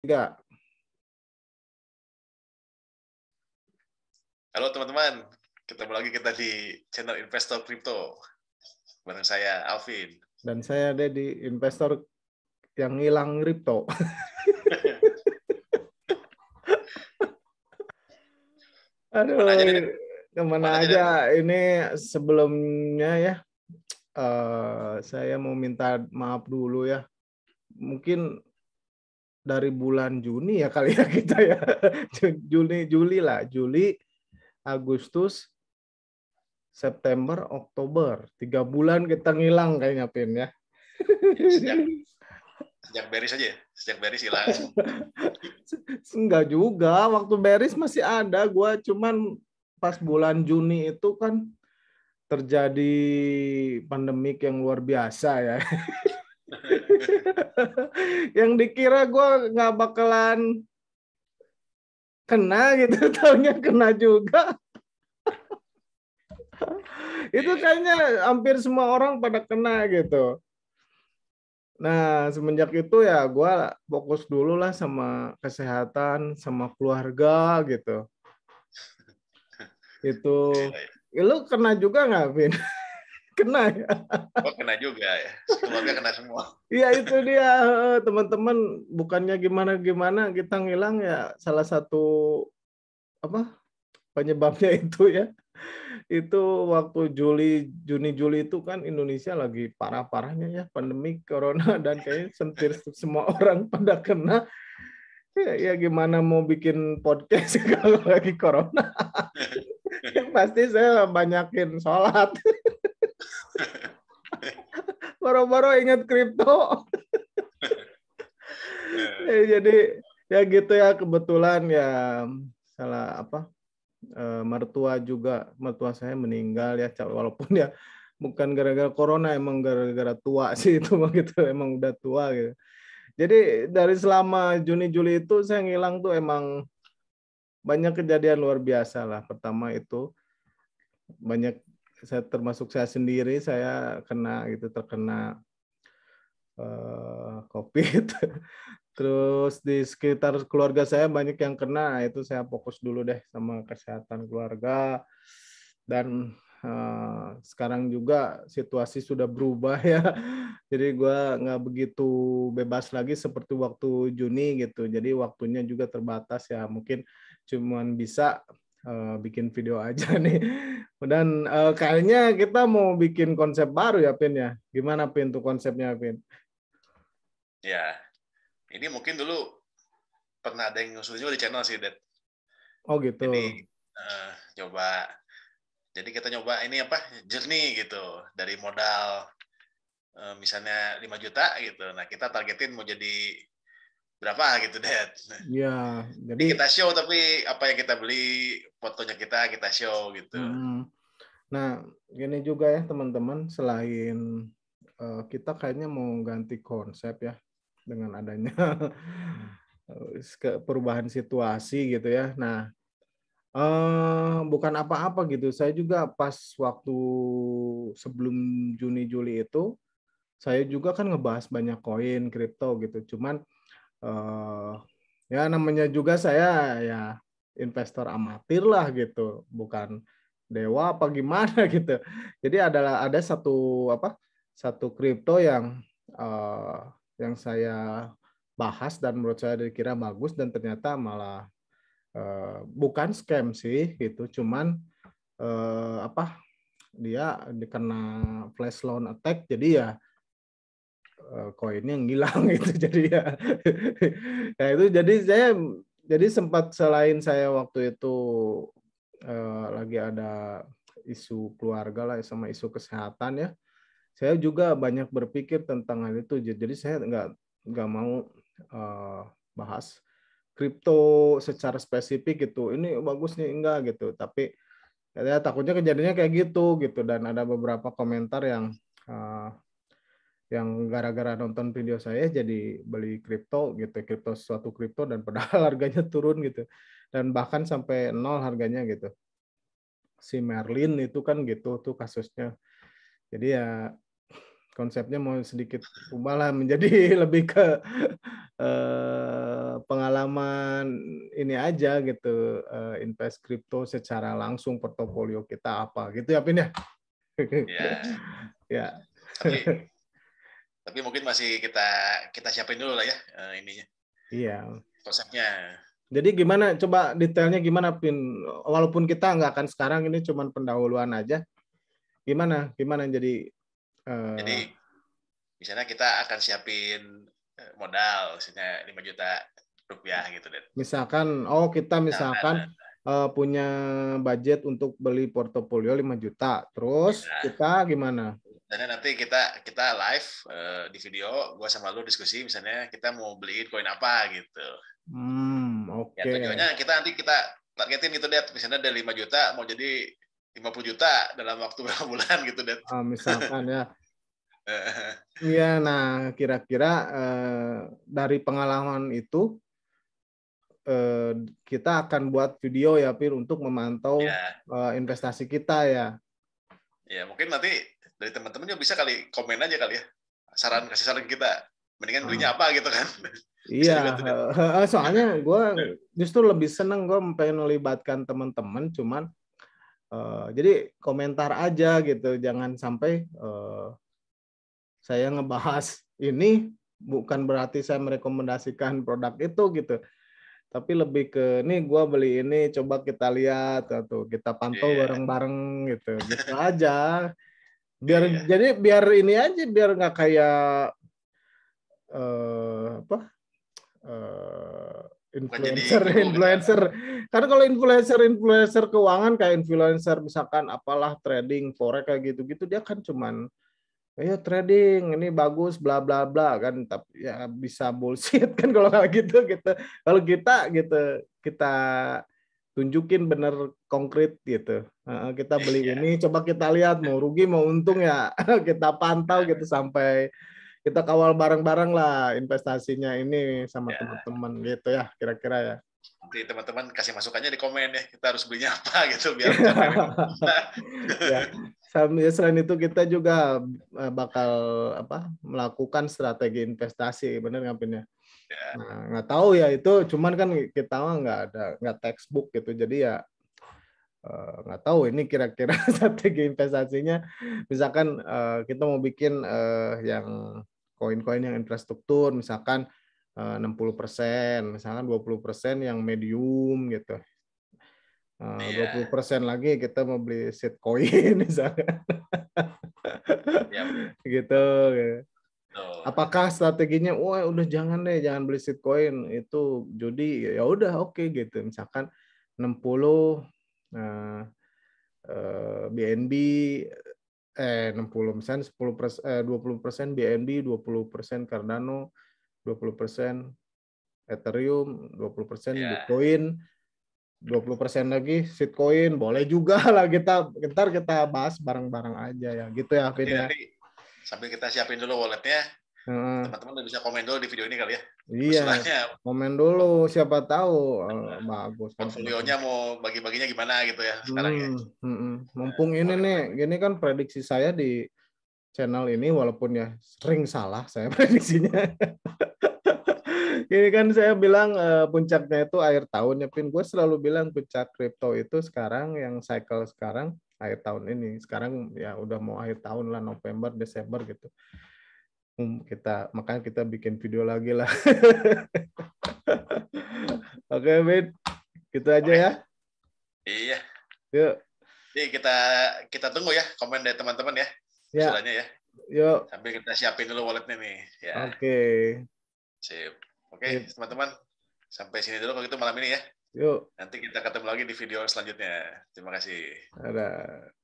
tiga. Halo teman-teman, ketemu lagi kita di channel Investor Crypto. Bareng saya Alvin. Dan saya ada di investor yang hilang crypto. Aduh, kemana aja, kemana kemana aja, aja ini sebelumnya ya, uh, saya mau minta maaf dulu ya. Mungkin dari bulan Juni ya kali ya kita ya Juni Juli lah Juli Agustus September Oktober tiga bulan kita ngilang kayaknya Pin ya sejak, sejak beris aja ya? sejak beris hilang enggak juga waktu beris masih ada gue cuman pas bulan Juni itu kan terjadi pandemik yang luar biasa ya yang dikira gue nggak bakalan kena gitu tahunya kena juga itu kayaknya hampir semua orang pada kena gitu Nah, semenjak itu ya gue fokus dulu lah sama kesehatan, sama keluarga gitu. Itu. Iya, iya. lu kena juga nggak, Vin? kena ya. Oh, kena juga ya. Semoga kena semua. Iya itu dia teman-teman. Bukannya gimana-gimana kita ngilang ya salah satu apa penyebabnya itu ya. Itu waktu Juli, Juni, Juli itu kan Indonesia lagi parah-parahnya ya pandemi corona dan kayaknya sentir semua orang pada kena. Ya, ya gimana mau bikin podcast kalau lagi corona? pasti saya banyakin sholat boro-boro ingat kripto. ya, jadi ya gitu ya kebetulan ya salah apa e, mertua juga mertua saya meninggal ya walaupun ya bukan gara-gara corona emang gara-gara tua sih itu gitu emang udah tua gitu. Jadi dari selama Juni Juli itu saya ngilang tuh emang banyak kejadian luar biasa lah. Pertama itu banyak saya termasuk saya sendiri saya kena gitu terkena uh, COVID. Terus di sekitar keluarga saya banyak yang kena, nah itu saya fokus dulu deh sama kesehatan keluarga. Dan uh, sekarang juga situasi sudah berubah ya, jadi gue nggak begitu bebas lagi seperti waktu Juni gitu. Jadi waktunya juga terbatas ya, mungkin cuman bisa uh, bikin video aja nih. Dan uh, kayaknya kita mau bikin konsep baru ya Pin ya. Gimana Pin tuh konsepnya Pin? Ya, ini mungkin dulu pernah ada yang ngusulin juga di channel sih, Dad. Oh gitu. Ini uh, eh, coba, jadi kita nyoba ini apa Jernih gitu dari modal misalnya 5 juta gitu. Nah kita targetin mau jadi berapa gitu dad Iya, jadi, kita show tapi apa yang kita beli fotonya kita kita show gitu nah ini juga ya teman-teman selain uh, kita kayaknya mau ganti konsep ya dengan adanya perubahan situasi gitu ya nah uh, bukan apa-apa gitu saya juga pas waktu sebelum Juni Juli itu saya juga kan ngebahas banyak koin kripto gitu cuman uh, ya namanya juga saya ya investor amatir lah gitu, bukan dewa apa gimana gitu. Jadi adalah ada satu apa satu kripto yang uh, yang saya bahas dan menurut saya dikira bagus dan ternyata malah uh, bukan scam sih gitu, cuman uh, apa dia dikena flash loan attack jadi ya Eh, koinnya ngilang gitu jadi ya nah itu jadi saya jadi sempat selain saya waktu itu uh, lagi ada isu keluarga lah sama isu kesehatan ya saya juga banyak berpikir tentang hal itu jadi saya nggak nggak mau uh, bahas kripto secara spesifik gitu ini bagus nih enggak gitu tapi ya, takutnya kejadiannya kayak gitu gitu dan ada beberapa komentar yang uh, yang gara-gara nonton video saya jadi beli kripto gitu kripto suatu kripto dan padahal harganya turun gitu dan bahkan sampai nol harganya gitu si Merlin itu kan gitu tuh kasusnya jadi ya konsepnya mau sedikit ubah lah menjadi lebih ke uh, pengalaman ini aja gitu uh, invest kripto secara langsung portofolio kita apa gitu ya Pin ya iya. ya okay. Tapi mungkin masih kita kita siapin dulu lah ya uh, ininya. Iya. Konsepnya. Jadi gimana? Coba detailnya gimana, Pin? Walaupun kita nggak akan sekarang ini cuman pendahuluan aja. Gimana? Gimana? Jadi. Uh... Jadi, misalnya kita akan siapin eh, modal, misalnya 5 juta rupiah gitu deh. Misalkan, oh kita nah, misalkan Uh, punya budget untuk beli portofolio 5 juta, terus ya. kita gimana? dan nanti kita kita live uh, di video gue sama lu diskusi misalnya kita mau beliin koin apa gitu hmm, ya, oke okay. ya kita nanti kita targetin gitu deh misalnya dari 5 juta mau jadi 50 juta dalam waktu berapa bulan gitu deh ah, oh, misalkan ya Iya, nah kira-kira uh, dari pengalaman itu eh, kita akan buat video ya Pir untuk memantau ya. investasi kita ya. Ya mungkin nanti dari teman-teman juga bisa kali komen aja kali ya saran kasih saran kita mendingan belinya hmm. apa gitu kan iya soalnya gue justru lebih seneng gue pengen melibatkan teman-teman cuman uh, jadi komentar aja gitu jangan sampai uh, saya ngebahas ini bukan berarti saya merekomendasikan produk itu gitu tapi lebih ke ini gue beli ini coba kita lihat atau kita pantau iya. bareng-bareng gitu gitu aja biar iya. jadi biar ini aja biar nggak kayak uh, apa uh, influencer jadi influencer karena kalau influencer influencer keuangan kayak influencer misalkan apalah trading forex kayak gitu gitu dia kan cuman ayo trading ini bagus bla bla bla kan tapi ya bisa bullshit kan kalau kayak gitu gitu kalau kita gitu kita tunjukin bener konkret gitu. kita beli yeah. ini, coba kita lihat mau rugi mau untung ya kita pantau gitu sampai kita kawal bareng-bareng lah investasinya ini sama yeah. teman-teman gitu ya kira-kira ya. Nanti teman-teman kasih masukannya di komen ya kita harus belinya apa gitu biar. Ya, ya, selain itu kita juga eh, bakal apa melakukan strategi investasi bener nggak Pin ya? Nah, nggak tahu ya itu cuman kan kita mah nggak ada nggak textbook gitu jadi ya eh, nggak tahu ini kira-kira strategi investasinya misalkan uh, kita mau bikin eh, yang koin-koin yang infrastruktur misalkan eh, uh, 60 persen misalkan 20 persen yang medium gitu eh, iya. dua puluh persen lagi kita mau beli shitcoin misalnya yep. gitu, gitu. Oh. Apakah strateginya wah udah jangan deh jangan beli shitcoin itu judi ya udah oke okay, gitu misalkan 60 nah, eh, BNB eh 60 misalnya 10 persen, eh, 20 persen BNB 20 persen Cardano 20 persen Ethereum 20 persen yeah. Bitcoin 20 persen lagi shitcoin boleh juga lah kita ntar kita bahas bareng-bareng aja ya gitu ya Vin ya. Jadi, sambil kita siapin dulu walletnya. teman Teman-teman bisa komen dulu di video ini kali ya. Iya. Masalahnya, komen dulu siapa tahu eh, nah, bagus. Portfolionya mau bagi-baginya gimana gitu ya sekarang ya. hmm. ya. Mumpung nah, ini nih, gini kan prediksi saya di channel ini walaupun ya sering salah saya prediksinya. Ini kan saya bilang uh, puncaknya itu akhir tahun ya Pin. Gue selalu bilang puncak kripto itu sekarang yang cycle sekarang akhir tahun ini. Sekarang ya udah mau akhir tahun lah November, Desember gitu. Hmm, kita makanya kita bikin video lagi lah. Oke, okay, Bin. Gitu aja ya. Iya. Yuk. Jadi iya, kita kita tunggu ya komen dari teman-teman ya. Iya. Soalnya ya. Yuk. Sambil kita siapin dulu walletnya nih. Ya. Oke. Okay. Sip. Oke, okay, teman-teman. Sampai sini dulu kalau gitu malam ini ya. Yuk. Nanti kita ketemu lagi di video selanjutnya. Terima kasih. Dadah.